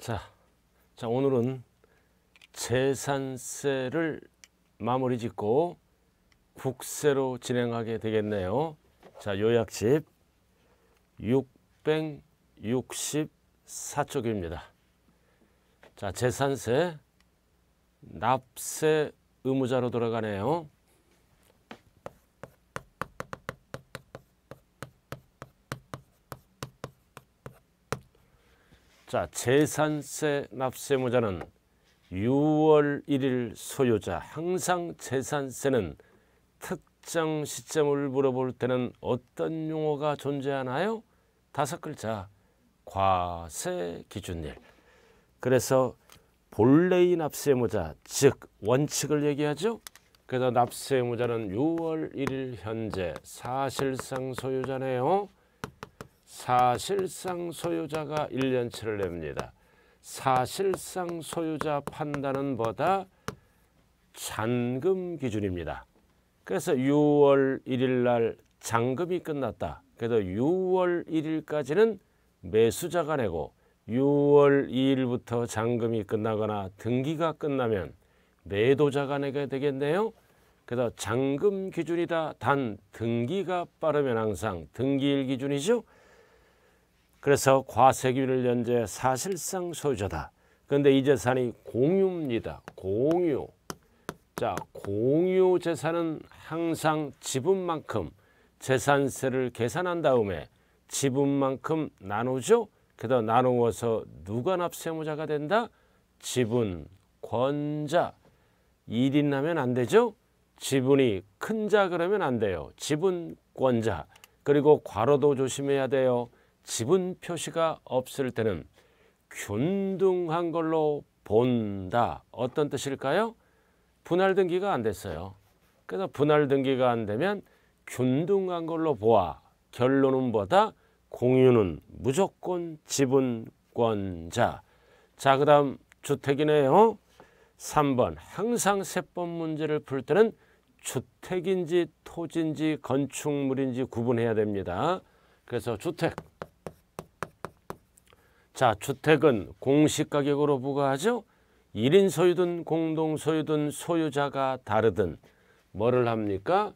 자, 자 오늘은 재산세를 마무리 짓고 국세로 진행하게 되겠네요. 자, 요약집 664쪽입니다. 자, 재산세 납세 의무자로 돌아가네요. 자, 재산세 납세무자는 6월 1일 소유자 항상 재산세는 특정 시점을 물어볼 때는 어떤 용어가 존재하나요? 다섯 글자 과세 기준일 그래서 본래의 납세무자 즉 원칙을 얘기하죠 그래서 납세무자는 6월 1일 현재 사실상 소유자네요 사실상 소유자가 1년치를 냅니다. 사실상 소유자 판단은 보다 잔금 기준입니다. 그래서 6월 1일 날 잔금이 끝났다. 그래서 6월 1일까지는 매수자가 내고 6월 2일부터 잔금이 끝나거나 등기가 끝나면 매도자가 내게 되겠네요. 그래서 잔금 기준이다. 단 등기가 빠르면 항상 등기일 기준이죠. 그래서 과세기를 연재 사실상 소유자다. 그런데 이 재산이 공유입니다. 공유. 자, 공유 재산은 항상 지분만큼 재산세를 계산한 다음에 지분만큼 나누죠. 그다 나누어서 누가 납세무자가 된다? 지분, 권자. 1인 하면 안 되죠. 지분이 큰 자 그러면 안 돼요. 지분권자. 그리고 과로도 조심해야 돼요. 지분 표시가 없을 때는 균등한 걸로 본다. 어떤 뜻일까요? 분할 등기가 안 됐어요. 그래서 분할 등기가 안 되면 균등한 걸로 보아. 결론은 뭐다? 공유는 무조건 지분권자. 자, 그 다음 주택이네요. 3번 항상 세법 문제를 풀 때는 주택인지 토지인지 건축물인지 구분해야 됩니다. 그래서 주택 자, 주택은 공시가격으로 부과하죠. 1인 소유든 공동 소유든 소유자가 다르든 뭐를 합니까?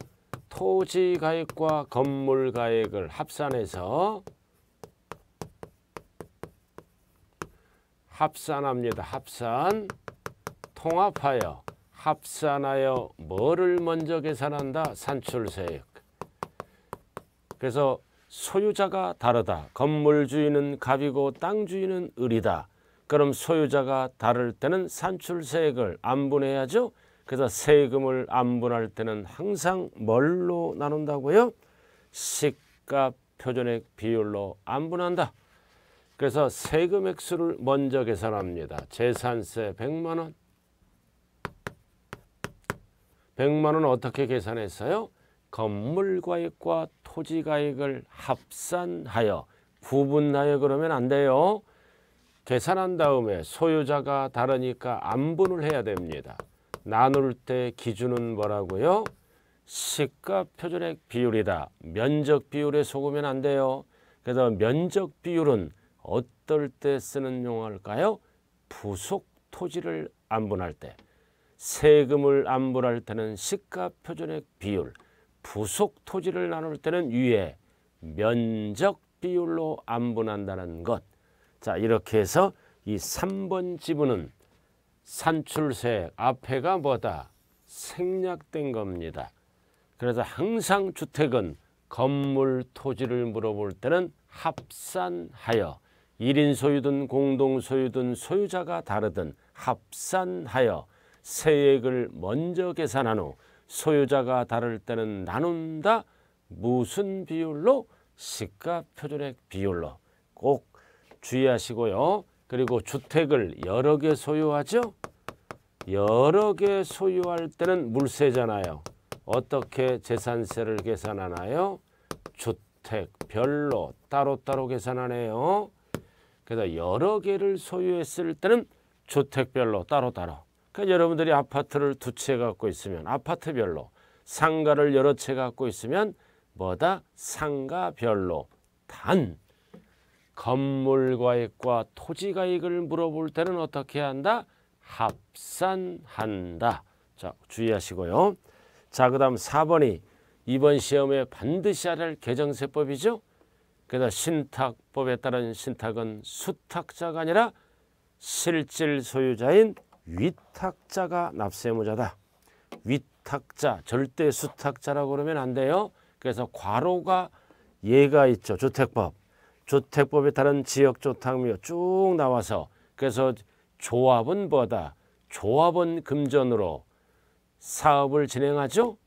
토지가액과 건물가액을 합산해서 합산합니다. 합산 통합하여 합산하여 뭐를 먼저 계산한다? 산출세액 그래서 소유자가 다르다. 건물 주인은 갑이고 땅 주인은 을이다. 그럼 소유자가 다를 때는 산출세액을 안분해야죠. 그래서 세금을 안분할 때는 항상 뭘로 나눈다고요? 시가 표준액 비율로 안분한다. 그래서 세금 액수를 먼저 계산합니다. 재산세 100만 원. 100만 원 어떻게 계산했어요? 건물가액과 토지가액을 합산하여 구분하여 그러면 안 돼요. 계산한 다음에 소유자가 다르니까 안분을 해야 됩니다. 나눌 때 기준은 뭐라고요? 시가 표준액 비율이다. 면적 비율에 속으면 안 돼요. 그래서 면적 비율은 어떨 때 쓰는 용어일까요? 부속 토지를 안분할 때. 세금을 안분할 때는 시가 표준액 비율. 부속 토지를 나눌 때는 위에 면적 비율로 안분한다는 것. 자 이렇게 해서 이 3번 지분은 산출세 앞에가 뭐다? 생략된 겁니다. 그래서 항상 주택은 건물 토지를 물어볼 때는 합산하여 1인 소유든 공동 소유든 소유자가 다르든 합산하여 세액을 먼저 계산한 후 소유자가 다를 때는 나눈다. 무슨 비율로? 시가표준액 비율로 꼭 주의하시고요. 그리고 주택을 여러 개 소유하죠. 여러 개 소유할 때는 물세잖아요. 어떻게 재산세를 계산하나요? 주택별로 따로따로 계산하네요. 그래서 여러 개를 소유했을 때는 주택별로 따로따로 그러니까 여러분들이 아파트를 두 채 갖고 있으면 아파트별로 상가를 여러 채 갖고 있으면 뭐다 상가별로 단 건물과액과 토지가액을 물어볼 때는 어떻게 한다? 합산한다. 자 주의하시고요. 자그 다음 4번이 이번 시험에 반드시 알아 개정세법이죠. 그다서 신탁법에 따른 신탁은 수탁자가 아니라 실질 소유자인 위탁자가 납세무자다 위탁자, 절대 수탁자라고 그러면 안 돼요. 그래서 과로가 예가 있죠. 주택법. 주택법에 따른 지역 조탁미가쭉 나와서 그래서 조합은 뭐다? 조합은 금전으로 사업을 진행하죠.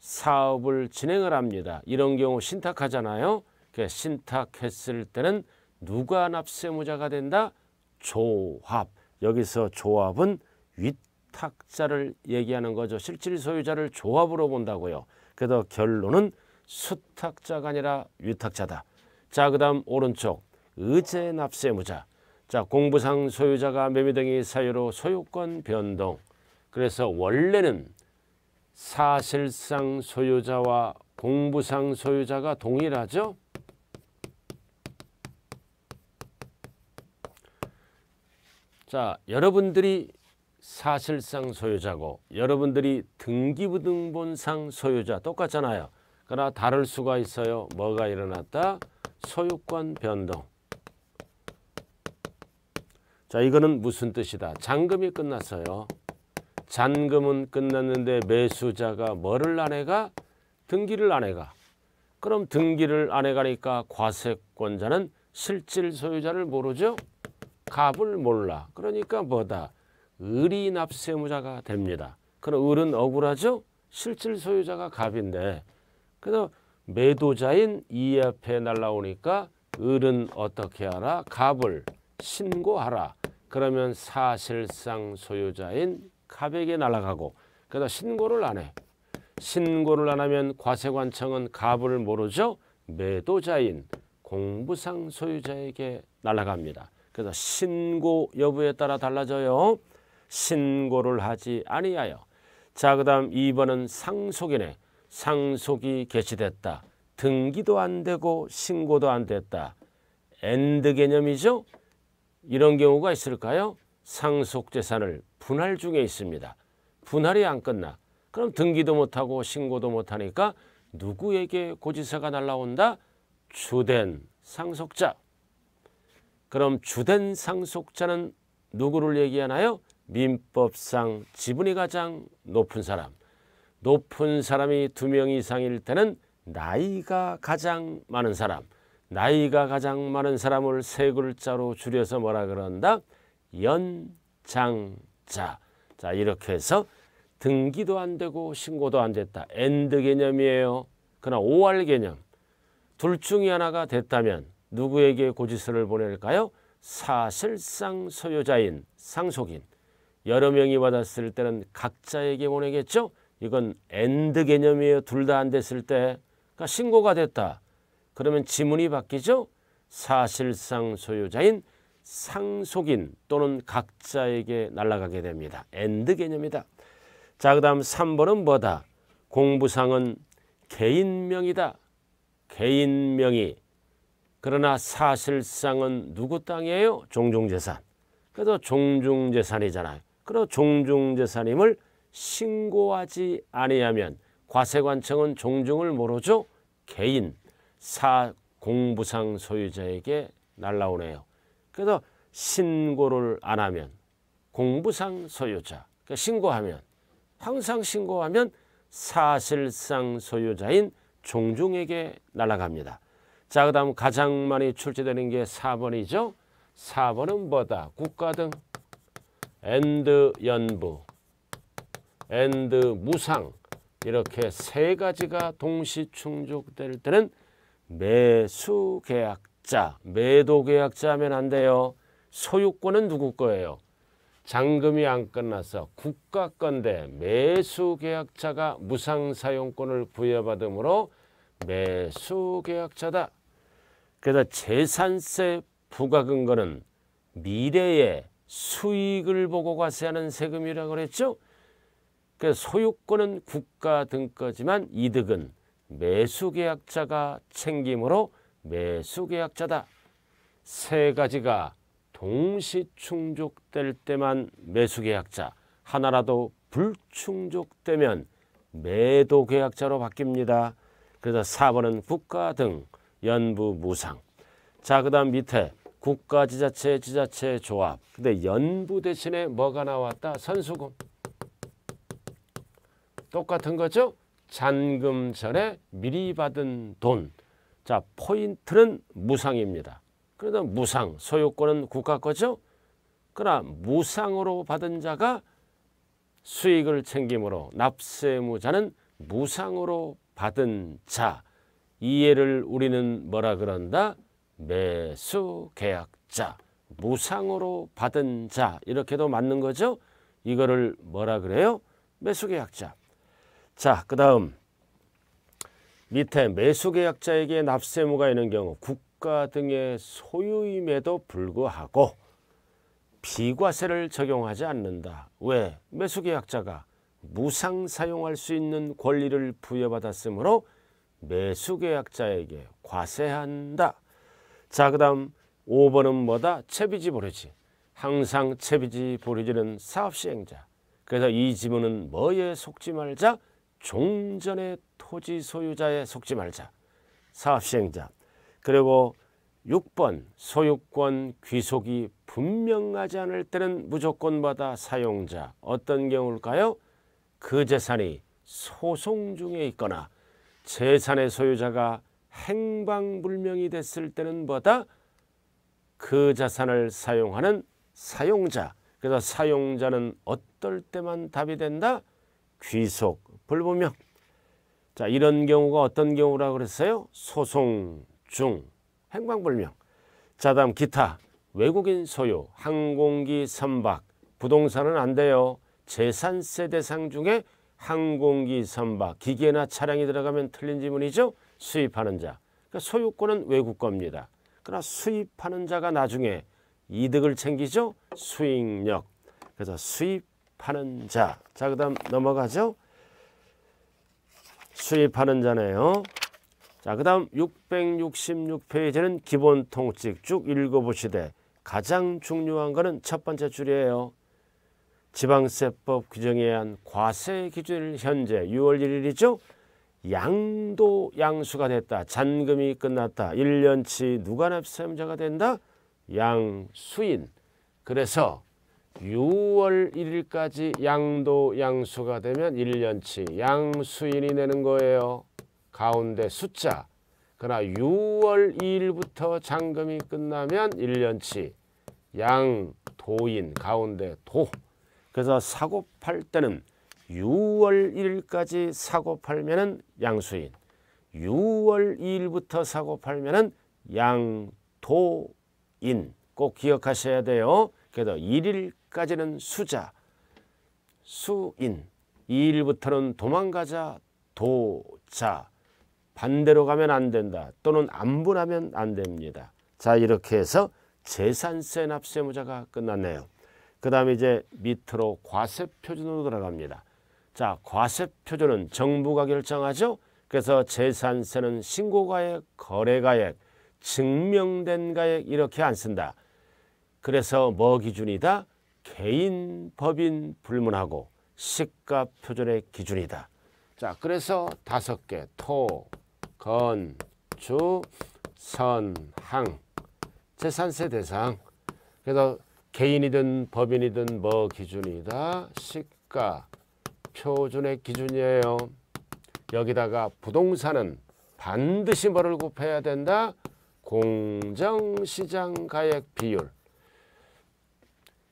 사업을 진행을 합니다. 이런 경우 신탁하잖아요. 그 신탁했을 때는 누가 납세무자가 된다? 조합. 여기서 조합은 위탁자를 얘기하는 거죠. 실질 소유자를 조합으로 본다고요. 그래서 결론은 수탁자가 아니라 위탁자다. 자, 그 다음 오른쪽 의제 납세무자. 자, 공부상 소유자가 매매 등의 사유로 소유권 변동. 그래서 원래는 사실상 소유자와 공부상 소유자가 동일하죠. 자, 여러분들이 사실상 소유자고 여러분들이 등기부등본상 소유자 똑같잖아요. 그러나 다를 수가 있어요. 뭐가 일어났다? 소유권 변동. 자, 이거는 무슨 뜻이다? 잔금이 끝났어요. 잔금은 끝났는데 매수자가 뭐를 안 해가? 등기를 안 해가. 그럼 등기를 안 해가니까 과세권자는 실질 소유자를 모르죠? 갑을 몰라. 그러니까 뭐다. 을이납 세무자가 됩니다. 그럼 을은 억울하죠? 실질 소유자가 갑인데 그래서 매도자인 이 앞에 날라오니까 을은 어떻게 하라? 갑을 신고하라. 그러면 사실상 소유자인 갑에게 날아가고 그래서 신고를 안 해. 신고를 안 하면 과세관청은 갑을 모르죠? 매도자인 공부상 소유자에게 날아갑니다. 그래서 신고 여부에 따라 달라져요. 신고를 하지 아니하여. 자, 그 다음 2번은 상속인의 상속이 개시됐다. 등기도 안 되고 신고도 안 됐다. 엔드 개념이죠. 이런 경우가 있을까요? 상속재산을 분할 중에 있습니다. 분할이 안 끝나. 그럼 등기도 못하고 신고도 못하니까 누구에게 고지서가 날라온다? 주된 상속자. 그럼 주된 상속자는 누구를 얘기하나요? 민법상 지분이 가장 높은 사람. 높은 사람이 두 명 이상일 때는 나이가 가장 많은 사람. 나이가 가장 많은 사람을 세 글자로 줄여서 뭐라 그런다? 연장자. 자 이렇게 해서 등기도 안 되고 신고도 안 됐다. 엔드 개념이에요. 그러나 5알 개념. 둘 중에 하나가 됐다면 누구에게 고지서를 보낼까요? 사실상 소유자인 상속인 여러 명이 받았을 때는 각자에게 보내겠죠. 이건 엔드 개념이에요. 둘 다 안 됐을 때 그러니까 신고가 됐다. 그러면 지문이 바뀌죠. 사실상 소유자인 상속인 또는 각자에게 날아가게 됩니다. 엔드 개념이다. 자, 그 다음 3번은 뭐다? 공부상은 개인명이다. 개인명이 그러나 사실상은 누구 땅이에요? 종중재산. 그래서 종중재산이잖아요. 그래서 종중재산임을 신고하지 아니하면 과세관청은 종중을 모르죠? 개인, 사 공부상 소유자에게 날라오네요. 그래서 신고를 안 하면 공부상 소유자, 그러니까 신고하면 항상 신고하면 사실상 소유자인 종중에게 날아갑니다. 자, 그 다음 가장 많이 출제되는 게 4번이죠. 4번은 뭐다? 국가 등 앤드 연부, 앤드 무상 이렇게 세 가지가 동시 충족될 때는 매수 계약자, 매도 계약자 하면 안 돼요. 소유권은 누구 거예요? 잔금이 안 끝나서 국가 건데 매수 계약자가 무상 사용권을 부여받으므로 매수 계약자다. 그래서 재산세 부과근거는 미래의 수익을 보고 과세하는 세금이라고 그랬죠. 그 소유권은 국가 등거지만 이득은 매수계약자가 챙김으로 매수계약자다. 세 가지가 동시 충족될 때만 매수계약자, 하나라도 불충족되면 매도계약자로 바뀝니다. 그래서 4번은 국가 등 연부 무상. 자, 그다음 밑에 국가 지자체 지자체 조합. 근데 연부 대신에 뭐가 나왔다? 선수금. 똑같은 거죠? 잔금 전에 미리 받은 돈. 자, 포인트는 무상입니다. 그러나 무상, 소유권은 국가 거죠? 그러나 무상으로 받은 자가 수익을 챙김으로 납세무자는 무상으로 받은 자. 이해를 우리는 뭐라 그런다? 매수 계약자, 무상으로 받은 자 이렇게도 맞는 거죠. 이거를 뭐라 그래요? 매수 계약자. 자, 그 다음 밑에 매수 계약자에게 납세 무가 있는 경우 국가 등의 소유임에도 불구하고 비과세를 적용하지 않는다. 왜? 매수 계약자가 무상 사용할 수 있는 권리를 부여받았으므로 매수계약자에게 과세한다. 자, 그 다음 5번은 뭐다? 채비지 보류지. 항상 채비지 보류지는 사업시행자. 그래서 이 지문은 뭐에 속지 말자? 종전의 토지 소유자에 속지 말자. 사업시행자. 그리고 6번 소유권 귀속이 분명하지 않을 때는 무조건 받아 사용자. 어떤 경우일까요? 그 재산이 소송 중에 있거나 재산의 소유자가 행방불명이 됐을 때는 뭐다? 그 자산을 사용하는 사용자. 그래서 사용자는 어떨 때만 답이 된다? 귀속, 불분명. 자, 이런 경우가 어떤 경우라고 그랬어요? 소송 중, 행방불명. 자, 다음 기타, 외국인 소유, 항공기 선박, 부동산은 안 돼요. 재산세 대상 중에 항공기, 선박, 기계나 차량이 들어가면 틀린 지문이죠. 수입하는 자. 그러니까 소유권은 외국 겁니다. 그러나 수입하는 자가 나중에 이득을 챙기죠. 수익력. 그래서 수입하는 자. 자, 그 다음 넘어가죠. 수입하는 자네요. 자, 그 다음 666페이지는 기본 통칙 쭉 읽어보시되 가장 중요한 거는 첫 번째 줄이에요. 지방세법 규정에 의한 과세 기준일 현재 6월 1일이죠. 양도 양수가 됐다. 잔금이 끝났다. 1년치 누가 납세자가 된다? 양수인. 그래서 6월 1일까지 양도 양수가 되면 1년치 양수인이 내는 거예요. 가운데 숫자. 그러나 6월 2일부터 잔금이 끝나면 1년치 양도인 가운데 도. 그래서 사고 팔 때는 6월 1일까지 사고 팔면은 양수인 6월 2일부터 사고 팔면은 양토인 꼭 기억하셔야 돼요. 그래서 1일까지는 수자 수인 2일부터는 도망가자 도자 반대로 가면 안 된다 또는 안분하면 안 됩니다. 자 이렇게 해서 재산세 납세무자가 끝났네요. 그 다음에 이제 밑으로 과세표준으로 들어갑니다. 자, 과세표준은 정부가 결정하죠. 그래서 재산세는 신고가액, 거래가액, 증명된 가액 이렇게 안 쓴다. 그래서 뭐 기준이다? 개인, 법인 불문하고 시가 표준의 기준이다. 자, 그래서 다섯 개 토, 건, 주, 선, 항 재산세 대상. 그래서 개인이든 법인이든 뭐 기준이다? 시가 표준의 기준이에요. 여기다가 부동산은 반드시 뭐를 곱해야 된다? 공정시장 가액 비율.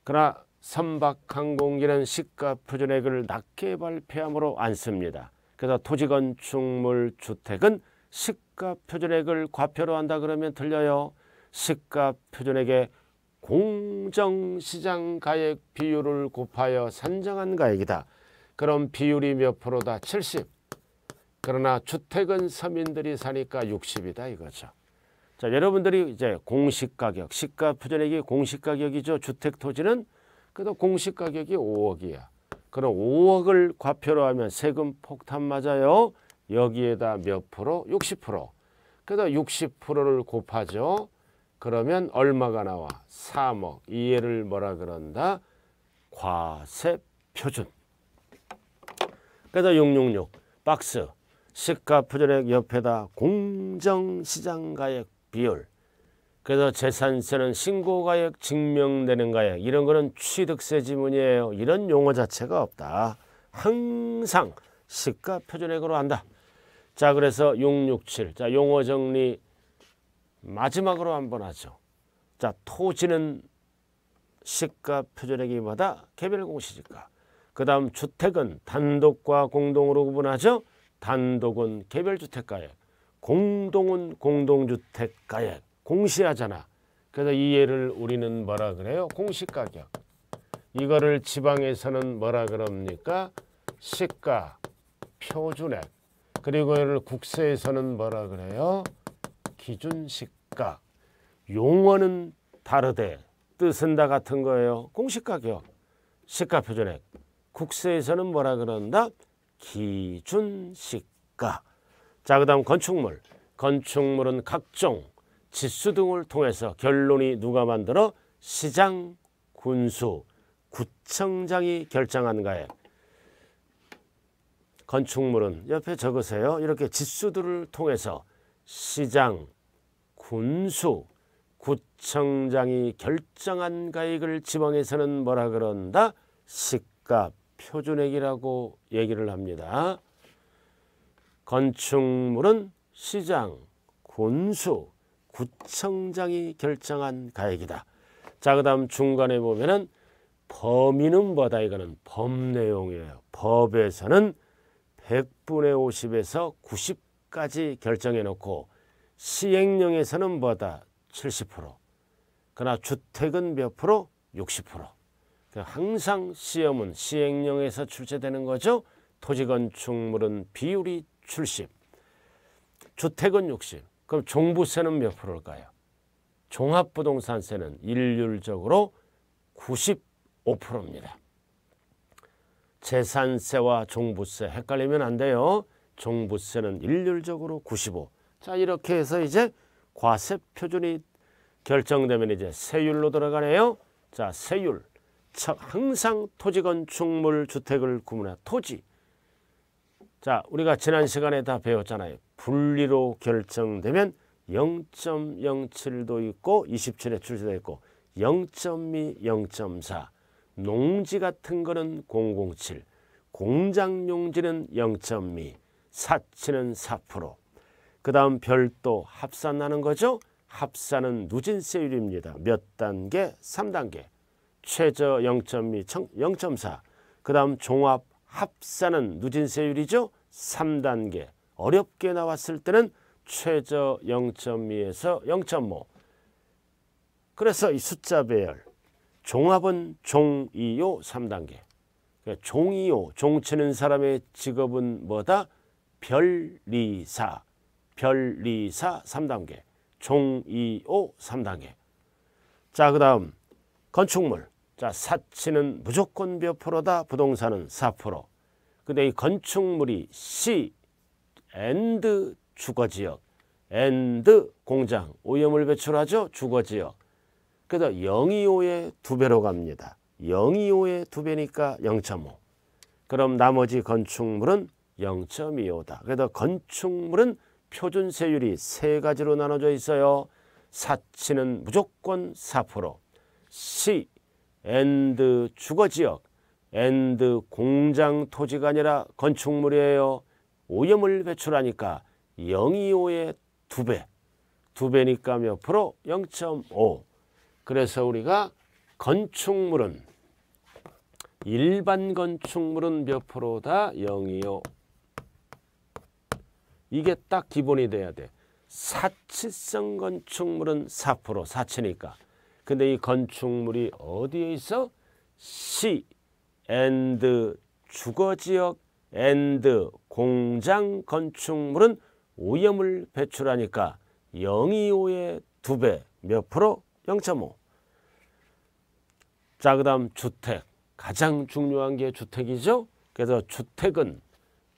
그러나 선박항공기는 시가 표준액을 낮게 발표함으로 안 씁니다. 그래서 토지건축물 주택은 시가 표준액을 과표로 한다 그러면 틀려요. 시가 표준액의 공정시장 가액 비율을 곱하여 산정한 가액이다. 그럼 비율이 몇 프로다? 70. 그러나 주택은 서민들이 사니까 60이다 이거죠. 자, 여러분들이 이제 공시가격, 시가표준액이 공시가격이죠. 주택 토지는 그래도 공시가격이 5억이야. 그럼 5억을 과표로 하면 세금 폭탄 맞아요. 여기에다 몇 프로? 60%. 그래서 60%를 곱하죠. 그러면 얼마가 나와? 3억. 이 얘를 뭐라 그런다? 과세 표준. 그래서 666 박스 시가표준액 옆에다 공정시장가액 비율 그래서 재산세는 신고가액 증명되는 가액 이런 거는 취득세 지문이에요 이런 용어 자체가 없다 항상 시가표준액으로 한다 자 그래서 667자 용어 정리 마지막으로 한번 하죠. 자, 토지는 시가 표준액이마다 개별 공시지가. 그 다음 주택은 단독과 공동으로 구분하죠. 단독은 개별주택가액, 공동은 공동주택가액, 공시하잖아. 그래서 이 예를 우리는 뭐라 그래요? 공시가격. 이거를 지방에서는 뭐라 그럽니까? 시가, 표준액. 그리고 이를 국세에서는 뭐라 그래요? 기준 식각 용어는 다르되 뜻은 다 같은 거예요. 공시가격 시가표준액 국세에서는 뭐라 그런다? 기준 시가 자 그다음 건축물 건축물은 각종 지수 등을 통해서 결론이 누가 만들어 시장 군수 구청장이 결정한가에 건축물은 옆에 적으세요. 이렇게 지수들을 통해서 시장, 군수, 구청장이 결정한 가액을 지방에서는 뭐라 그런다? 시가 표준액이라고 얘기를 합니다. 건축물은 시장, 군수, 구청장이 결정한 가액이다. 자, 그 다음 중간에 보면은 범위는 뭐다? 이거는 법 내용이에요. 법에서는 100분의 50에서 까지 결정해 놓고 시행령에서는 뭐다 70% 그러나 주택은 몇 프로 60% 그 항상 시험은 시행령에서 출제되는 거죠 토지건축물은 비율이 70 주택은 60 그럼 종부세는 몇 프로일까요 종합부동산세는 일률적으로 95%입니다 재산세와 종부세 헷갈리면 안 돼요 종부세는 일률적으로 95. 자 이렇게 해서 이제 과세 표준이 결정되면 이제 세율로 들어가네요. 자 세율. 자, 항상 토지 건축물 주택을 구분해 토지. 자 우리가 지난 시간에 다 배웠잖아요. 분리로 결정되면 0.07도 있고 27에 출제되어 있고 0.2, 0.4 농지 같은 거는 007 공장 용지는 0.2 사치는 4%, 그 다음 별도 합산하는 거죠. 합산은 누진세율입니다. 몇 단계? 3단계. 최저 0.2, 0.4. 그 다음 종합 합산은 누진세율이죠. 3단계. 어렵게 나왔을 때는 최저 0.2에서 0.5. 그래서 이 숫자 배열. 종합은 종2요 3단계. 그니까 종2요 종 치는 사람의 직업은 뭐다? 별리사, 별리사 3단계, 종이오 3단계. 자, 그 다음 건축물. 자, 사치는 무조건 몇 프로다, 부동산은 4%. 근데 이 건축물이 C, a 드 주거지역, a 드 공장, 오염을 배출하죠, 주거지역. 그래서 0 2 5에2배로 갑니다. 0 2 5에2배니까 0.5. 그럼 나머지 건축물은 0.25다. 그래서 건축물은 표준 세율이 세 가지로 나눠져 있어요. 사치는 무조건 4%, 시, 앤드 주거지역, 앤드 공장 토지가 아니라 건축물이에요. 오염을 배출하니까 0.25의 2배, 2배니까 몇 프로? 0.5. 그래서 우리가 건축물은 일반 건축물은 몇 프로다? 0.25 이게 딱 기본이 돼야 돼. 사치성 건축물은 4% 사치니까. 근데 이 건축물이 어디에 있어? 시, 앤드, 주거지역, 앤드, 공장 건축물은 오염을 배출하니까 025의 2배 몇 프로? 0.5. 자, 그 다음 주택. 가장 중요한 게 주택이죠. 그래서 주택은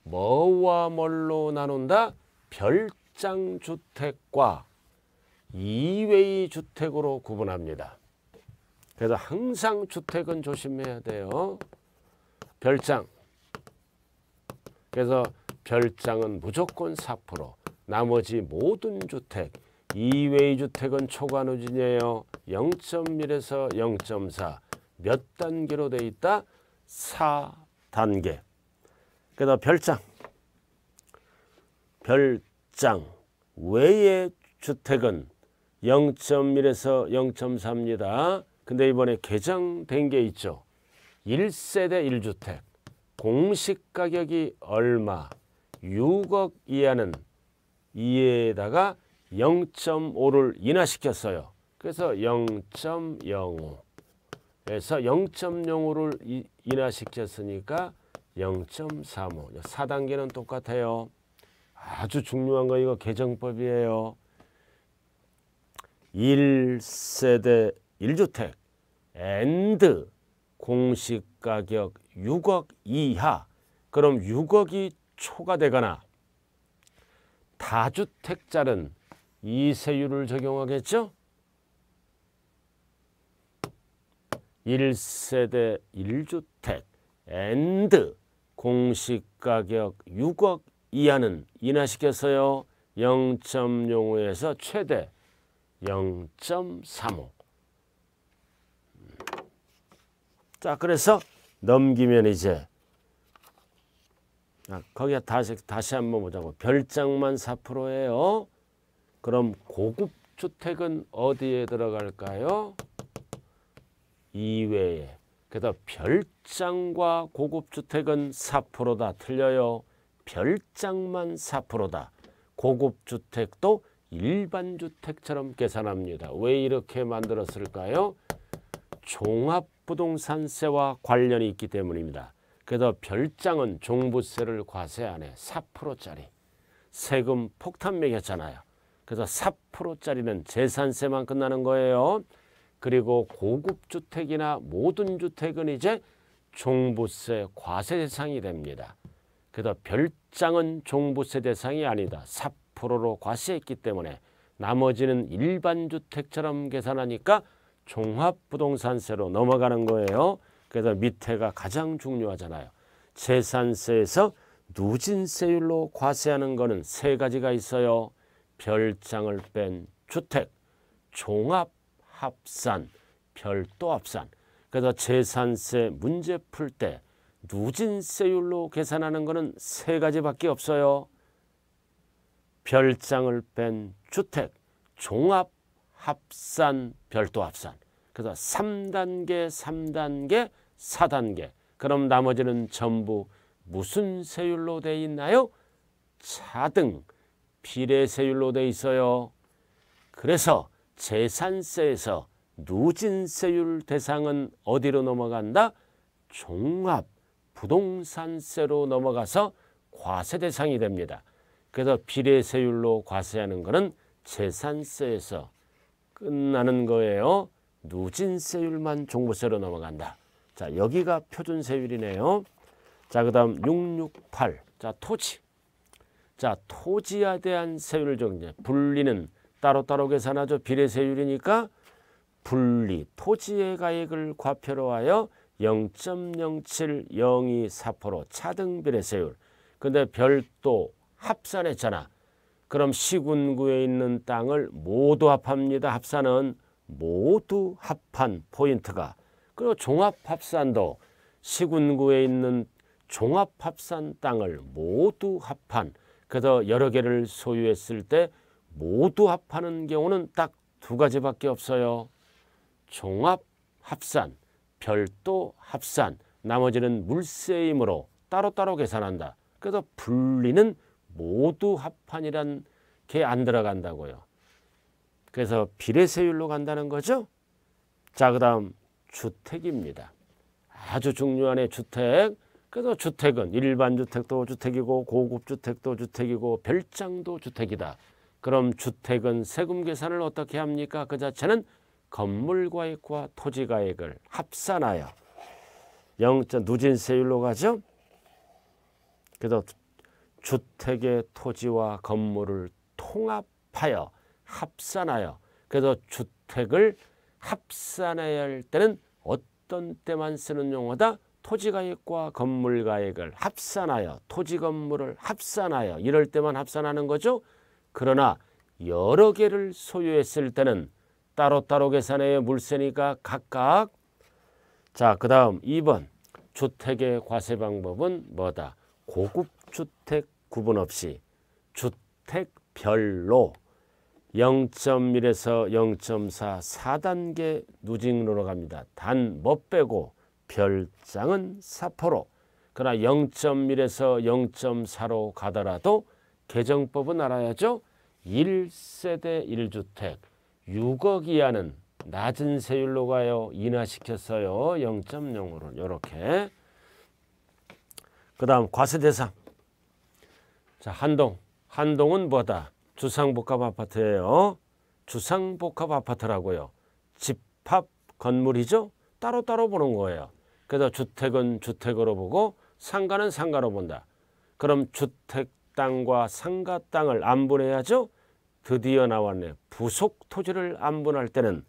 뭐와 뭘로 나눈다? 별장 주택과 이외의 주택으로 구분합니다. 그래서 항상 주택은 조심해야 돼요. 별장. 그래서 별장은 무조건 4%. 나머지 모든 주택, 이외의 주택은 초과 누진이에요. 0.1에서 0.4. 몇 단계로 돼 있다? 4단계. 그다음 별장. 별장 외의 주택은 0.1에서 0.3입니다. 근데 이번에 개정된 게 있죠. 1세대 1주택 공식 가격이 얼마 6억 이하는 2에다가 0.5를 인하시켰어요. 그래서 0.05에서 0.05를 인하시켰으니까 0.35. 4단계는 똑같아요. 아주 중요한 거 이거 개정법이에요. 1세대 1주택 앤드 공시가격 6억 이하 그럼 6억이 초과되거나 다주택자는 이세율을 적용하겠죠? 1세대 1주택 앤드 공식가격 6억 이하는 인하시켜서요. 0.05에서 최대 0.35. 음. 자, 그래서 넘기면 이제 아, 거기에 다시 다시 한번 보자고. 별장만 4%예요. 그럼 고급 주택은 어디에 들어갈까요? 이외에 그래서 별장과 고급주택은 4%다 틀려요. 별장만 4%다. 고급주택도 일반주택처럼 계산합니다. 왜 이렇게 만들었을까요? 종합부동산세와 관련이 있기 때문입니다. 그래서 별장은 종부세를 과세 안 해. 4%짜리. 세금 폭탄 매겼잖아요. 그래서 4%짜리는 재산세만 끝나는 거예요. 그리고 고급 주택이나 모든 주택은 이제 종부세 과세 대상이 됩니다. 그래서 별장은 종부세 대상이 아니다. 4%로 과세했기 때문에 나머지는 일반 주택처럼 계산하니까 종합부동산세로 넘어가는 거예요. 그래서 밑에가 가장 중요하잖아요. 재산세에서 누진세율로 과세하는 거는 세 가지가 있어요. 별장을 뺀 주택, 종합 합산, 별도 합산. 그래서 재산세 문제 풀 때 누진세율로 계산하는 것은 세 가지밖에 없어요. 별장을 뺀 주택, 종합, 합산, 별도 합산. 그래서 3단계, 3단계, 4단계. 그럼 나머지는 전부 무슨 세율로 돼 있나요? 차등, 비례세율로 돼 있어요. 그래서 재산세에서 누진세율 대상은 어디로 넘어간다? 종합 부동산세로 넘어가서 과세 대상이 됩니다. 그래서 비례세율로 과세하는 것은 재산세에서 끝나는 거예요. 누진세율만 종부세로 넘어간다. 자 여기가 표준세율이네요. 자그 다음 668. 자 토지. 자 토지에 대한 세율 정제. 분리는 따로따로 계산하죠. 비례세율이니까 분리 토지의 가액을 과표로 하여 0.07024% 차등 비례세율 근데 별도 합산했잖아. 그럼 시군구에 있는 땅을 모두 합합니다. 합산은 모두 합한 포인트가 그리고 종합합산도 시군구에 있는 종합합산 땅을 모두 합한 그래서 여러 개를 소유했을 때 모두 합하는 경우는 딱 두 가지밖에 없어요. 종합 합산, 별도 합산, 나머지는 물세이므로 따로따로 계산한다. 그래서 분리는 모두 합판이란 게 안 들어간다고요. 그래서 비례세율로 간다는 거죠. 자, 그 다음 주택입니다. 아주 중요한 주택. 그래서 주택은 일반 주택도 주택이고 고급 주택도 주택이고 별장도 주택이다. 그럼 주택은 세금 계산을 어떻게 합니까? 그 자체는 건물과액과 토지가액을 합산하여 영 누진세율로 가죠. 그래서 주택의 토지와 건물을 통합하여 합산하여 그래서 주택을 합산해야 할 때는 어떤 때만 쓰는 용어다? 토지가액과 건물가액을 합산하여 토지건물을 합산하여 이럴 때만 합산하는 거죠. 그러나 여러 개를 소유했을 때는 따로따로 계산해 물세니까 각각 자, 그 다음 2번 주택의 과세 방법은 뭐다? 고급 주택 구분 없이 주택별로 0.1에서 0.4 4단계 누진으로 갑니다. 단 못 빼고 별장은 4 그러나 0.1에서 0.4로 가더라도 개정법은 알아야죠. 1세대 1주택 6억 이하는 낮은 세율로 가요. 인하시켰어요. 0.05로 이렇게. 그 다음 과세대상. 자 한동. 한동은 뭐다? 주상복합 아파트예요. 주상복합 아파트라고요. 집합 건물이죠. 따로따로 보는 거예요. 그래서 주택은 주택으로 보고 상가는 상가로 본다. 그럼 주택 땅과 상가 땅을 안분해야죠. 드디어 나왔네. 부속 토지를 안분할 때는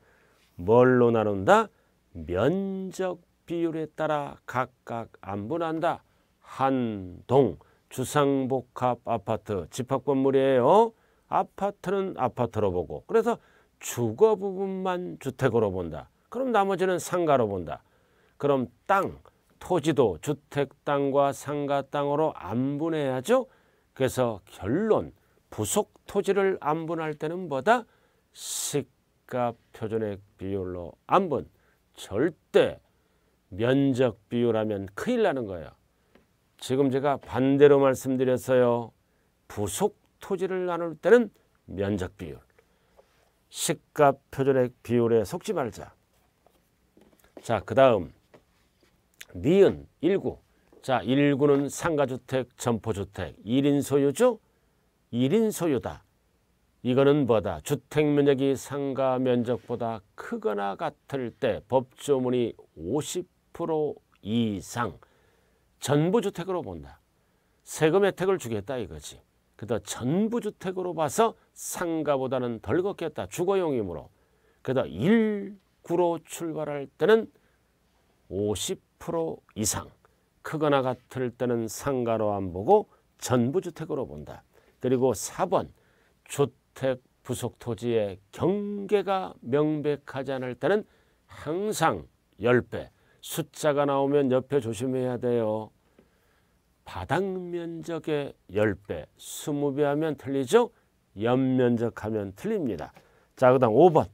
뭘로 나눈다? 면적 비율에 따라 각각 안분한다. 한 동 주상복합 아파트 집합 건물이에요. 아파트는 아파트로 보고 그래서 주거 부분만 주택으로 본다. 그럼 나머지는 상가로 본다. 그럼 땅, 토지도 주택 땅과 상가 땅으로 안분해야죠. 그래서 결론 부속 토지를 안분할 때는 뭐다? 시가 표준액 비율로 안분 절대 면적 비율하면 큰일 나는 거예요. 지금 제가 반대로 말씀드렸어요. 부속 토지를 나눌 때는 면적 비율. 시가 표준액 비율에 속지 말자. 자, 그 다음 니은 19 자, 1구는 상가주택, 점포주택, 1인 소유주, 1인 소유다. 이거는 뭐다? 주택 면적이 상가 면적보다 크거나 같을 때 법조문이 50% 이상 전부주택으로 본다. 세금 혜택을 주겠다 이거지. 그다 전부주택으로 봐서 상가보다는 덜 걷겠다. 주거용이므로. 그다 1구로 출발할 때는 50% 이상 크거나 같을 때는 상가로 안 보고 전부주택으로 본다. 그리고 4번 주택 부속 토지의 경계가 명백하지 않을 때는 항상 10배 숫자가 나오면 옆에 조심해야 돼요. 바닥 면적의 10배 20배 하면 틀리죠. 연면적 하면 틀립니다. 자, 그 다음 5번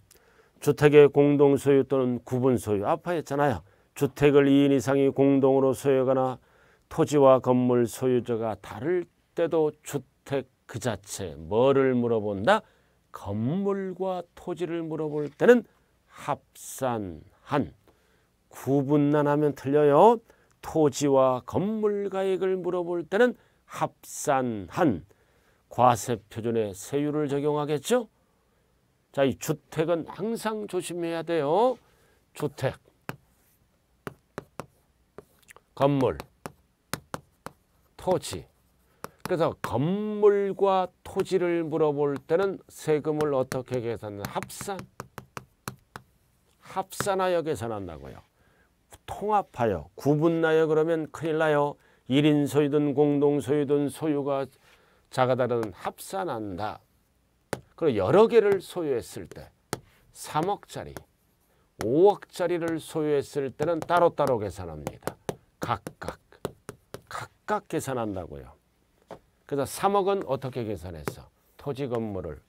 주택의 공동소유 또는 구분소유 아파했잖아요. 주택을 2인 이상이 공동으로 소유하거나 토지와 건물 소유자가 다를 때도 주택 그 자체 뭐를 물어본다? 건물과 토지를 물어볼 때는 합산한 구분만 하면 틀려요. 토지와 건물 가액을 물어볼 때는 합산한 과세표준의 세율을 적용하겠죠. 자, 이 주택은 항상 조심해야 돼요. 주택. 건물, 토지. 그래서 건물과 토지를 물어볼 때는 세금을 어떻게 계산하냐? 합산. 합산하여 계산한다고요. 통합하여, 구분하여 그러면 큰일 나요. 1인 소유든 공동 소유든 소유가 자가 다른 합산한다. 그리고 여러 개를 소유했을 때 3억짜리, 5억짜리를 소유했을 때는 따로따로 계산합니다. 각각. 각각 계산한다고요. 그래서 3억은 어떻게 계산했어? 토지 건물을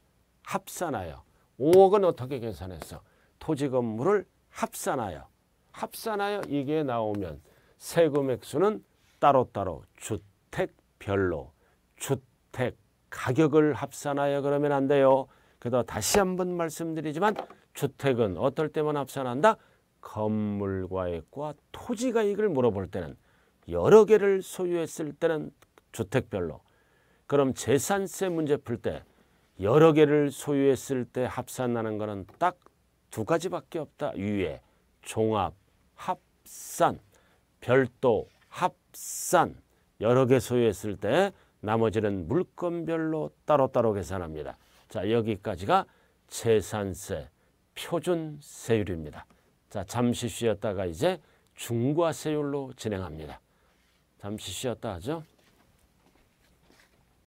합산하여. 5억은 어떻게 계산했어? 토지 건물을 합산하여. 합산하여 이게 나오면 세금액수는 따로따로 주택별로 주택 가격을 합산하여 그러면 안 돼요. 그래서 다시 한 번 말씀드리지만 주택은 어떨 때만 합산한다? 건물과의 과 토지가 이익을 물어볼 때는 여러 개를 소유했을 때는 주택별로 그럼 재산세 문제 풀 때 여러 개를 소유했을 때 합산하는 거는 딱 두 가지밖에 없다. 위에 종합, 합산, 별도, 합산 여러 개 소유했을 때 나머지는 물건별로 따로따로 계산합니다. 자 여기까지가 재산세 표준세율입니다. 자, 잠시 쉬었다가 이제 중과세율로 진행합니다. 잠시 쉬었다 하죠.